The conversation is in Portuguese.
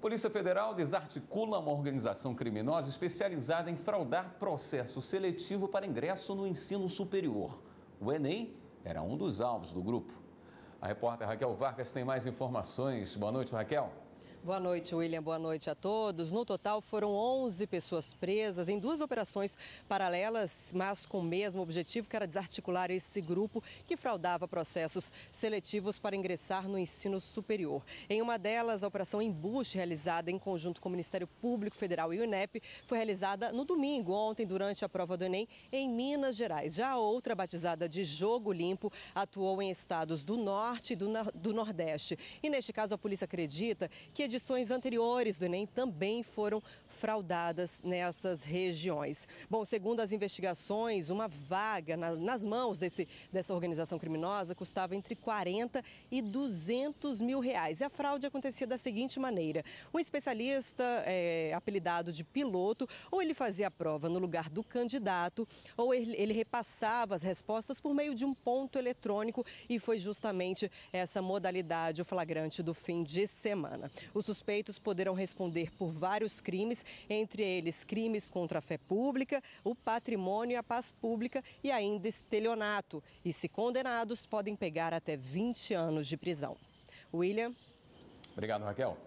Polícia Federal desarticula uma organização criminosa especializada em fraudar processo seletivo para ingresso no ensino superior. O Enem era um dos alvos do grupo. A repórter Raquel Vargas tem mais informações. Boa noite, Raquel. Boa noite, William. Boa noite a todos. No total, foram 11 pessoas presas em duas operações paralelas, mas com o mesmo objetivo, que era desarticular esse grupo que fraudava processos seletivos para ingressar no ensino superior. Em uma delas, a Operação Embuste, realizada em conjunto com o Ministério Público Federal e o INEP, foi realizada no domingo, ontem, durante a prova do Enem, em Minas Gerais. Já a outra, batizada de Jogo Limpo, atuou em estados do Norte e do, do Nordeste. E neste caso, a polícia acredita que edições anteriores do Enem também foram fraudadas nessas regiões. Bom, segundo as investigações, uma vaga nas, nas mãos desse, dessa organização criminosa custava entre 40 e 200 mil reais. E a fraude acontecia da seguinte maneira: um especialista, é, apelidado de piloto, ou ele fazia a prova no lugar do candidato, ou ele, ele repassava as respostas por meio de um ponto eletrônico, e foi justamente essa modalidade o flagrante do fim de semana. Os suspeitos poderão responder por vários crimes, entre eles crimes contra a fé pública, o patrimônio e a paz pública e ainda estelionato. E se condenados, podem pegar até 20 anos de prisão. William. Obrigado, Raquel.